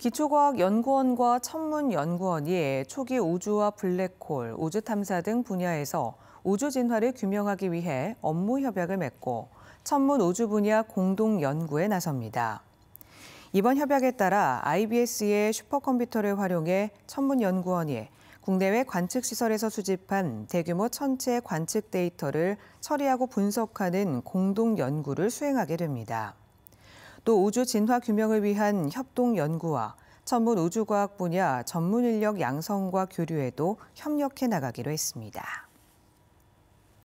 기초과학연구원과 천문연구원이 초기 우주와 블랙홀, 우주 탐사 등 분야에서 우주 진화를 규명하기 위해 업무 협약을 맺고 천문 우주 분야 공동 연구에 나섭니다. 이번 협약에 따라 IBS의 슈퍼컴퓨터를 활용해 천문연구원이 국내외 관측 시설에서 수집한 대규모 천체 관측 데이터를 처리하고 분석하는 공동 연구를 수행하게 됩니다. 또 우주 진화 규명을 위한 협동 연구와 천문 우주과학 분야 전문 인력 양성과 교류에도 협력해 나가기로 했습니다.